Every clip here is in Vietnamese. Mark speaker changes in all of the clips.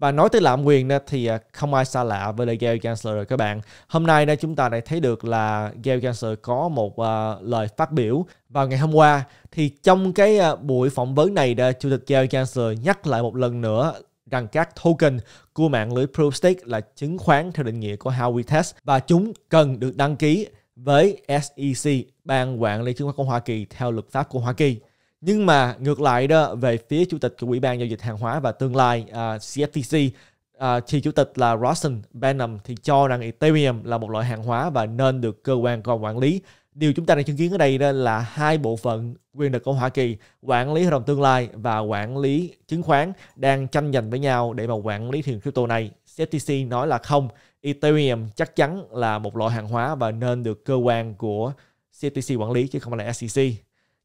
Speaker 1: Và nói tới lạm quyền thì à, không ai xa lạ với lại Gary Gensler rồi các bạn. Hôm nay chúng ta đã thấy được là Gary Gensler có một à, lời phát biểu vào ngày hôm qua. Thì trong cái à, buổi phỏng vấn này, Chủ tịch Gary Gensler nhắc lại một lần nữa rằng các token của mạng lưới Proofstake là chứng khoán theo định nghĩa của how we Test và chúng cần được đăng ký với SEC, Ban quản lý chứng khoán của Hoa Kỳ theo luật pháp của Hoa Kỳ nhưng mà ngược lại đó về phía chủ tịch của ủy ban giao dịch hàng hóa và tương lai uh, à, CFTC uh, à, thì chủ tịch là Rosen Benham thì cho rằng Ethereum là một loại hàng hóa và nên được cơ quan còn quản lý điều chúng ta đang chứng kiến ở đây đó là hai bộ phận quyền lực của Hoa Kỳ quản lý hợp đồng tương lai và quản lý chứng khoán đang tranh giành với nhau để mà quản lý thị crypto này CFTC nói là không Ethereum chắc chắn là một loại hàng hóa và nên được cơ quan của CFTC quản lý chứ không phải là SEC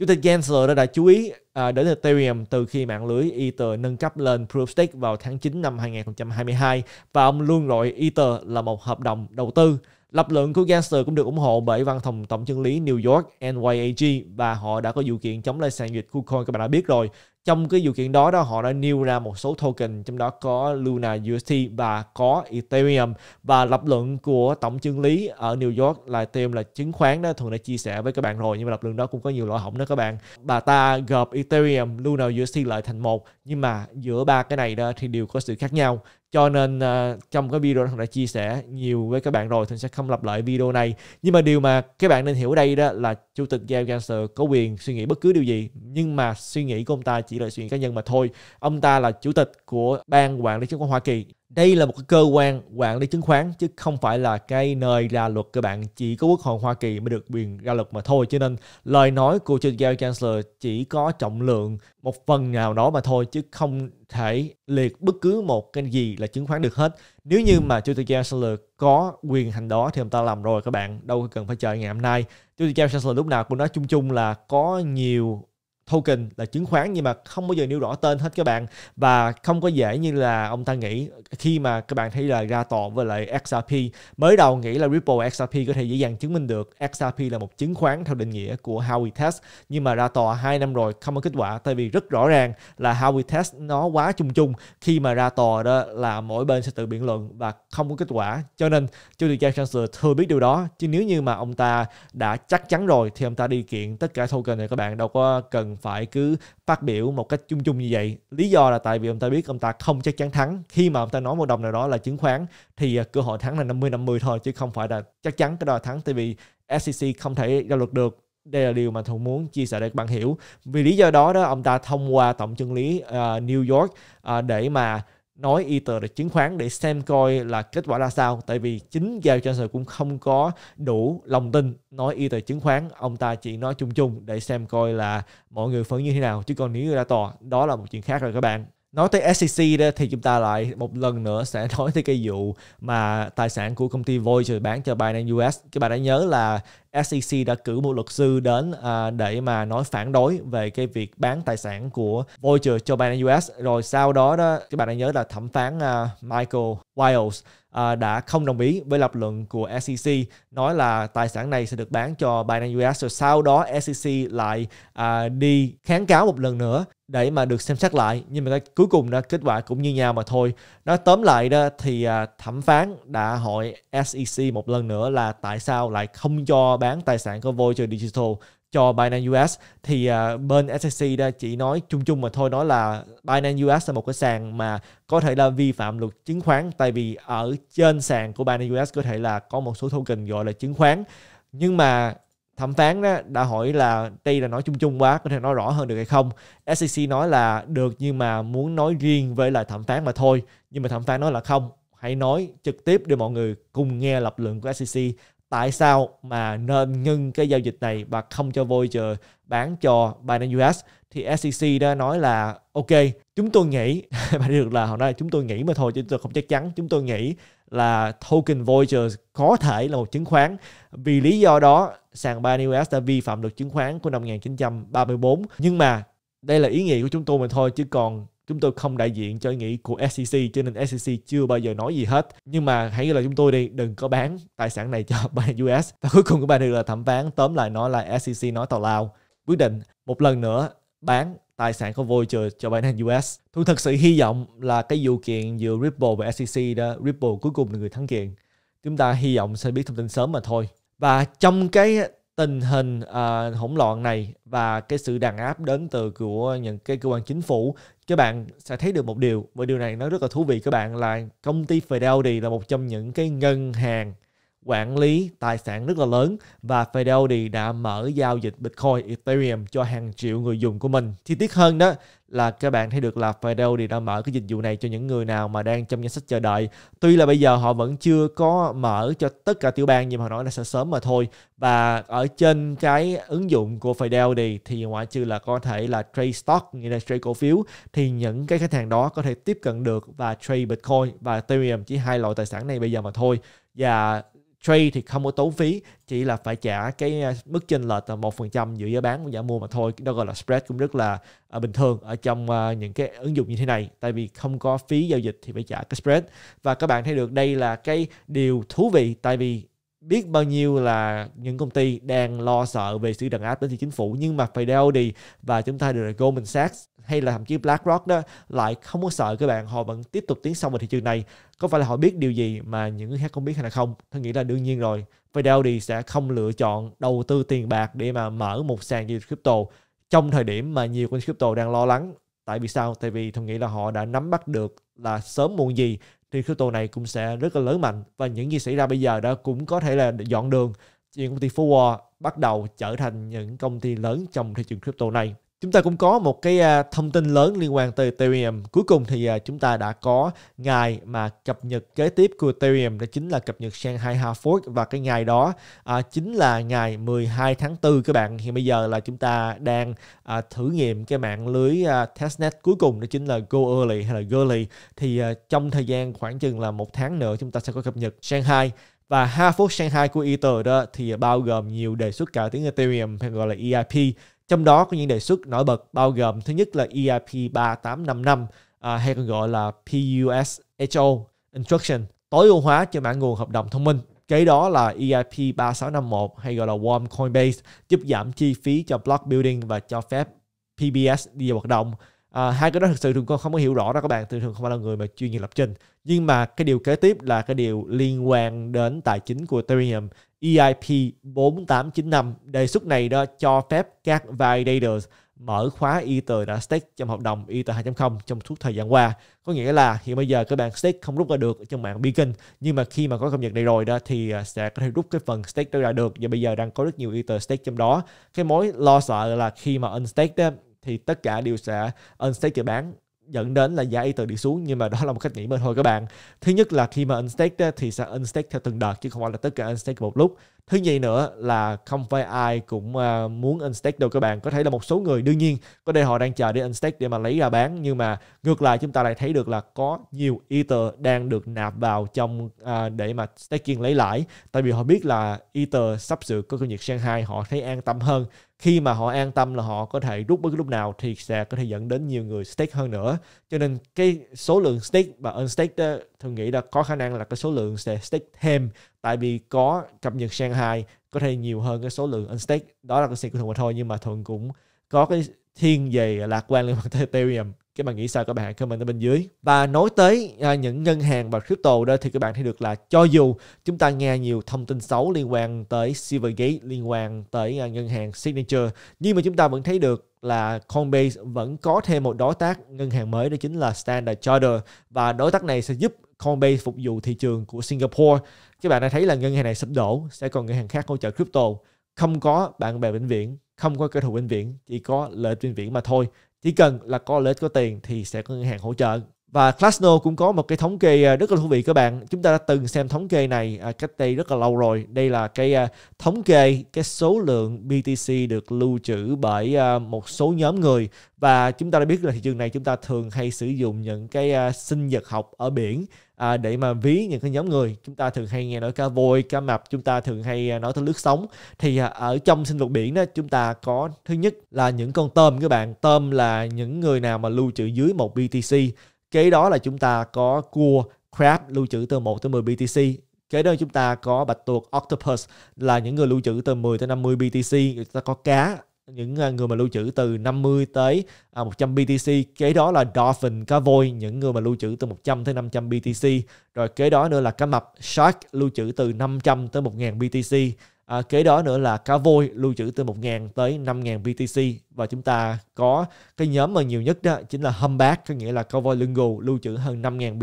Speaker 1: Chủ tịch Gensler đã, đã chú ý à, đến Ethereum từ khi mạng lưới Ether nâng cấp lên Proofstake vào tháng 9 năm 2022 và ông luôn gọi Ether là một hợp đồng đầu tư. Lập luận của Gensler cũng được ủng hộ bởi văn phòng tổng chân lý New York NYAG và họ đã có vụ kiện chống lại sàn dịch KuCoin các bạn đã biết rồi trong cái vụ kiện đó đó họ đã nêu ra một số token trong đó có Luna UST và có Ethereum và lập luận của tổng chương lý ở New York là Ethereum là chứng khoán đó thường đã chia sẻ với các bạn rồi nhưng mà lập luận đó cũng có nhiều lỗi hỏng đó các bạn bà ta gộp Ethereum Luna UST lại thành một nhưng mà giữa ba cái này đó thì đều có sự khác nhau cho nên uh, trong cái video Thành đã chia sẻ nhiều với các bạn rồi Thành sẽ không lặp lại video này nhưng mà điều mà các bạn nên hiểu đây đó là chủ tịch Giao Gangster có quyền suy nghĩ bất cứ điều gì nhưng mà suy nghĩ của ông ta chỉ là suy nghĩ cá nhân mà thôi ông ta là chủ tịch của ban quản lý chứng khoán Hoa Kỳ đây là một cơ quan quản lý chứng khoán chứ không phải là cái nơi ra luật các bạn chỉ có quốc hội hoa kỳ mới được quyền ra luật mà thôi cho nên lời nói của Chủ Jerome Chancellor chỉ có trọng lượng một phần nào đó mà thôi chứ không thể liệt bất cứ một cái gì là chứng khoán được hết nếu như mà Chủ Jerome Chancellor có quyền hành đó thì ông ta làm rồi các bạn đâu cần phải chờ ngày hôm nay Chủ Jerome Chancellor lúc nào cũng nói chung chung là có nhiều token là chứng khoán nhưng mà không bao giờ nêu rõ tên hết các bạn và không có dễ như là ông ta nghĩ khi mà các bạn thấy là ra toàn với lại XRP mới đầu nghĩ là Ripple XRP có thể dễ dàng chứng minh được XRP là một chứng khoán theo định nghĩa của Howey Test nhưng mà ra tòa 2 năm rồi không có kết quả tại vì rất rõ ràng là Howey Test nó quá chung chung khi mà ra tòa đó là mỗi bên sẽ tự biện luận và không có kết quả cho nên Joe DeJay Chancellor thừa biết điều đó chứ nếu như mà ông ta đã chắc chắn rồi thì ông ta đi kiện tất cả token này các bạn đâu có cần phải cứ phát biểu một cách chung chung như vậy lý do là tại vì ông ta biết ông ta không chắc chắn thắng khi mà ông ta nói một đồng nào đó là chứng khoán thì à, cơ hội thắng là 50 50 thôi chứ không phải là chắc chắn cái đó là thắng tại vì SEC không thể ra luật được đây là điều mà tôi muốn chia sẻ để các bạn hiểu vì lý do đó đó ông ta thông qua tổng chân lý uh, New York uh, để mà nói Ether là chứng khoán để xem coi là kết quả ra sao tại vì chính Gary Johnson cũng không có đủ lòng tin nói y tờ chứng khoán ông ta chỉ nói chung chung để xem coi là mọi người phấn như thế nào chứ còn nếu ra tòa đó là một chuyện khác rồi các bạn Nói tới SEC đó thì chúng ta lại một lần nữa sẽ nói tới cái vụ mà tài sản của công ty Voyager bán cho Binance US. Các bạn đã nhớ là SEC đã cử một luật sư đến à, để mà nói phản đối về cái việc bán tài sản của Voyager cho Binance US. Rồi sau đó đó các bạn đã nhớ là thẩm phán à, Michael Wiles À, đã không đồng ý với lập luận của SEC nói là tài sản này sẽ được bán cho Binance US rồi sau đó SEC lại à, đi kháng cáo một lần nữa để mà được xem xét lại nhưng mà cái, cuối cùng đó kết quả cũng như nhau mà thôi nói tóm lại đó thì à, thẩm phán đã hỏi SEC một lần nữa là tại sao lại không cho bán tài sản của Voyager Digital cho Binance US thì uh, bên SEC đã chỉ nói chung chung mà thôi nói là Binance US là một cái sàn mà có thể là vi phạm luật chứng khoán tại vì ở trên sàn của Binance US có thể là có một số token gọi là chứng khoán nhưng mà thẩm phán đó đã hỏi là đây là nói chung chung quá có thể nói rõ hơn được hay không SEC nói là được nhưng mà muốn nói riêng với lại thẩm phán mà thôi nhưng mà thẩm phán nói là không hãy nói trực tiếp để mọi người cùng nghe lập luận của SEC tại sao mà nên ngưng cái giao dịch này và không cho Voyager bán cho Binance US thì SEC đã nói là ok chúng tôi nghĩ và được là hôm nay chúng tôi nghĩ mà thôi chứ tôi không chắc chắn chúng tôi nghĩ là token Voyager có thể là một chứng khoán vì lý do đó sàn Binance US đã vi phạm được chứng khoán của năm 1934 nhưng mà đây là ý nghĩa của chúng tôi mà thôi chứ còn chúng tôi không đại diện cho ý nghĩ của SEC cho nên SEC chưa bao giờ nói gì hết nhưng mà hãy là chúng tôi đi đừng có bán tài sản này cho ban US và cuối cùng của được là thẩm phán tóm lại nói là SEC nói tào lao quyết định một lần nữa bán tài sản của vô chờ cho Binance US. Tôi thật sự hy vọng là cái vụ kiện giữa Ripple và SEC đó, Ripple cuối cùng là người thắng kiện. Chúng ta hy vọng sẽ biết thông tin sớm mà thôi. Và trong cái tình hình uh, hỗn loạn này và cái sự đàn áp đến từ của những cái cơ quan chính phủ các bạn sẽ thấy được một điều và điều này nó rất là thú vị các bạn là công ty Fidelity là một trong những cái ngân hàng quản lý tài sản rất là lớn và Fidelity đã mở giao dịch Bitcoin, Ethereum cho hàng triệu người dùng của mình. Chi tiết hơn đó là các bạn thấy được là Fidelity đã mở cái dịch vụ này cho những người nào mà đang trong danh sách chờ đợi. Tuy là bây giờ họ vẫn chưa có mở cho tất cả tiểu bang nhưng mà họ nói là sẽ sớm mà thôi. Và ở trên cái ứng dụng của Fidelity thì ngoại trừ là có thể là trade stock, nghĩa là trade cổ phiếu thì những cái khách hàng đó có thể tiếp cận được và trade Bitcoin và Ethereum chỉ hai loại tài sản này bây giờ mà thôi. Và trade thì không có tốn phí chỉ là phải trả cái à, mức chênh lệch là một phần trăm giữa giá bán và giá mua mà thôi đó gọi là spread cũng rất là à, bình thường ở trong à, những cái ứng dụng như thế này tại vì không có phí giao dịch thì phải trả cái spread và các bạn thấy được đây là cái điều thú vị tại vì biết bao nhiêu là những công ty đang lo sợ về sự đàn áp đến từ chính phủ nhưng mà Fidelity và chúng ta được là Goldman Sachs hay là thậm chí BlackRock đó lại không có sợ các bạn họ vẫn tiếp tục tiến sâu vào thị trường này có phải là họ biết điều gì mà những người khác không biết hay là không tôi nghĩ là đương nhiên rồi Fidelity sẽ không lựa chọn đầu tư tiền bạc để mà mở một sàn giao dịch crypto trong thời điểm mà nhiều con crypto đang lo lắng tại vì sao tại vì tôi nghĩ là họ đã nắm bắt được là sớm muộn gì thì crypto này cũng sẽ rất là lớn mạnh và những gì xảy ra bây giờ đó cũng có thể là dọn đường những công ty forward bắt đầu trở thành những công ty lớn trong thị trường crypto này Chúng ta cũng có một cái à, thông tin lớn liên quan tới Ethereum. Cuối cùng thì à, chúng ta đã có ngày mà cập nhật kế tiếp của Ethereum đó chính là cập nhật Shanghai Hard Fork và cái ngày đó à, chính là ngày 12 tháng 4 các bạn. Hiện bây giờ là chúng ta đang à, thử nghiệm cái mạng lưới à, testnet cuối cùng đó chính là Go Early hay là Gurley. Thì à, trong thời gian khoảng chừng là một tháng nữa chúng ta sẽ có cập nhật Shanghai và Hard Fork Shanghai của Ether đó thì bao gồm nhiều đề xuất cải tiến Ethereum hay gọi là EIP trong đó có những đề xuất nổi bật bao gồm thứ nhất là EIP 3855 à, hay còn gọi là PUSHO Instruction tối ưu hóa cho mã nguồn hợp đồng thông minh. kế đó là EIP 3651 hay gọi là Warm Coinbase giúp giảm chi phí cho block building và cho phép PBS đi vào hoạt động à, hai cái đó thực sự thường con không có hiểu rõ đó các bạn thường thường không phải là người mà chuyên nghiệp lập trình nhưng mà cái điều kế tiếp là cái điều liên quan đến tài chính của Ethereum EIP 4895 đề xuất này đó cho phép các validators mở khóa Ether đã stake trong hợp đồng Ether 2.0 trong suốt thời gian qua. Có nghĩa là hiện bây giờ các bạn stake không rút ra được trong mạng Beacon nhưng mà khi mà có cập nhật này rồi đó thì à, sẽ có thể rút cái phần stake đó ra được và bây giờ đang có rất nhiều Ether stake trong đó. Cái mối lo sợ là khi mà unstake đó thì tất cả đều sẽ unstake để bán dẫn đến là giá Ether đi xuống nhưng mà đó là một cách nghĩ mình thôi các bạn. Thứ nhất là khi mà unstake thì sẽ unstake theo từng đợt chứ không phải là tất cả unstake một lúc thứ nhì nữa là không phải ai cũng ờ, muốn unstake đâu các bạn có thể là một số người đương nhiên có thể họ đang chờ để unstake để mà lấy ra bán nhưng mà ngược lại chúng ta lại thấy được là có nhiều ether đang được nạp vào trong ờ, để mà staking lấy lãi tại vì họ biết là ether sắp sửa có công việc Shanghai họ thấy an tâm hơn khi mà họ an tâm là họ có thể rút bất cứ lúc nào thì sẽ có thể dẫn đến nhiều người stake hơn nữa cho nên cái số lượng stake và unstake tôi nghĩ là có khả năng là cái số lượng sẽ stake thêm tại vì có cập nhật Shanghai có thể nhiều hơn cái số lượng unstake đó là cái suy của thuận mà thôi nhưng mà thuận cũng có cái thiên về lạc quan liên quan tới Ethereum các bạn nghĩ sao các bạn hãy comment ở bên dưới và nói tới à, những ngân hàng và crypto đó thì các bạn thấy được là cho dù chúng ta nghe nhiều thông tin xấu liên quan tới Silvergate liên quan tới à, ngân hàng Signature nhưng mà chúng ta vẫn thấy được là Coinbase vẫn có thêm một đối tác ngân hàng mới đó chính là Standard Charter và đối tác này sẽ giúp Coinbase phục vụ thị trường của Singapore. Các bạn đã thấy là ngân hàng này sụp đổ, sẽ còn ngân hàng khác hỗ trợ crypto. Không có bạn bè bệnh viện, không có kẻ thù bệnh viện chỉ có lợi ích viện mà thôi. Chỉ cần là có lợi có tiền thì sẽ có ngân hàng hỗ trợ và Classno cũng có một cái thống kê à, rất là thú vị các bạn. Chúng ta đã từng xem thống kê này à, cách đây rất là lâu rồi. Đây là cái à, thống kê cái số lượng BTC được lưu trữ bởi một số nhóm người và chúng ta đã biết là thị trường này chúng ta thường hay sử dụng những cái sinh vật học ở biển để mà ví những cái nhóm người. Chúng ta thường hay nghe nói cá voi, cá mập, chúng ta thường hay nói tới nước sống. Thì ở trong sinh vật biển đó chúng ta có thứ nhất là những con tôm các bạn. Tôm là những người nào mà lưu trữ dưới một BTC kế đó là chúng ta có cua crab lưu trữ từ 1 tới 10 BTC kế đó chúng ta có bạch tuộc octopus là những người lưu trữ từ 10 tới 50 BTC người ta có cá những à, người mà lưu trữ từ 50 tới 100 à, BTC kế đó là dolphin cá voi những người mà lưu trữ từ 100 tới 500 BTC rồi kế đó nữa là cá mập shark lưu trữ từ 500 tới 1000 BTC À, kế đó nữa là cá voi lưu trữ từ 1.000 tới 5.000 BTC và chúng ta có cái nhóm mà nhiều nhất đó chính là humpback có nghĩa là cá voi lưng gù lưu trữ hơn 5.000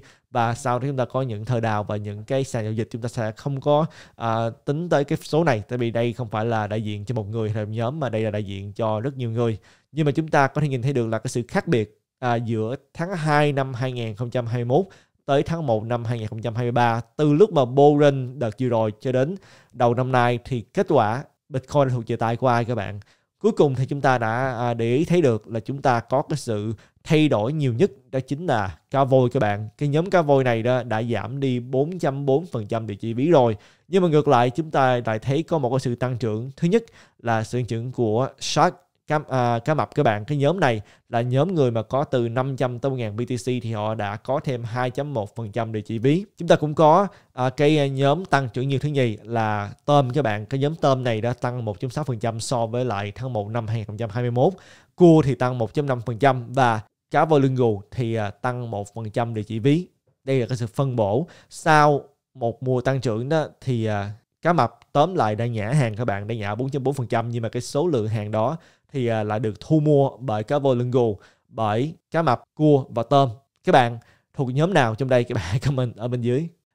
Speaker 1: BTC và sau đó chúng ta có những thờ đào và những cái sàn giao dịch chúng ta sẽ không có à, tính tới cái số này tại vì đây không phải là đại diện cho một người hay một nhóm mà đây là đại diện cho rất nhiều người nhưng mà chúng ta có thể nhìn thấy được là cái sự khác biệt à, giữa tháng 2 năm 2021 tới tháng 1 năm 2023. Từ lúc mà Boren đợt vừa rồi cho đến đầu năm nay thì kết quả Bitcoin thuộc về tay của ai các bạn? Cuối cùng thì chúng ta đã à, để ý thấy được là chúng ta có cái sự thay đổi nhiều nhất đó chính là cá voi các bạn. Cái nhóm cá voi này đó đã giảm đi 404% về chi phí rồi. Nhưng mà ngược lại chúng ta lại thấy có một cái sự tăng trưởng. Thứ nhất là sự tăng trưởng của Shark cá, à, cá mập các bạn cái nhóm này là nhóm người mà có từ 500 tới 1.000 BTC thì họ đã có thêm 2.1% địa chỉ ví chúng ta cũng có à, cái nhóm tăng trưởng nhiều thứ nhì là tôm các bạn cái nhóm tôm này đã tăng 1.6% so với lại tháng 1 năm 2021 cua thì tăng 1.5% và cá voi lưng gù thì à, tăng 1% địa chỉ ví đây là cái sự phân bổ sau một mùa tăng trưởng đó thì à, cá mập tóm lại đã nhả hàng các bạn đã nhả 4.4% nhưng mà cái số lượng hàng đó thì là được thu mua bởi cá voi lưng gù bởi cá mập cua và tôm các bạn thuộc nhóm nào trong đây các bạn comment ở bên dưới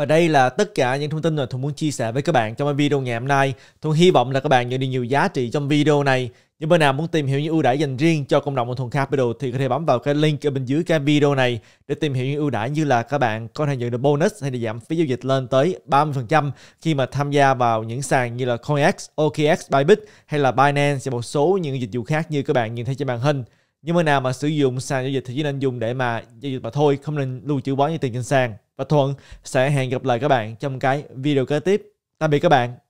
Speaker 1: Và đây là tất cả những thông tin mà Thuận muốn chia sẻ với các bạn trong video ngày hôm nay. Thuận hy vọng là các bạn nhận được nhiều giá trị trong video này. Những bên nào muốn tìm hiểu những ưu đãi dành riêng cho cộng đồng của Thuận Capital thì có thể bấm vào cái link ở bên dưới cái video này để tìm hiểu những ưu đãi như là các bạn có thể nhận được bonus hay là giảm phí giao dịch lên tới 30% khi mà tham gia vào những sàn như là CoinX, OKX, Bybit hay là Binance và một số những dịch vụ khác như các bạn nhìn thấy trên màn hình nhưng mà nào mà sử dụng sàn giao dịch thì chỉ nên dùng để mà giao dịch mà thôi không nên lưu trữ quá như tiền trên sàn và thuận sẽ hẹn gặp lại các bạn trong cái video kế tiếp tạm biệt các bạn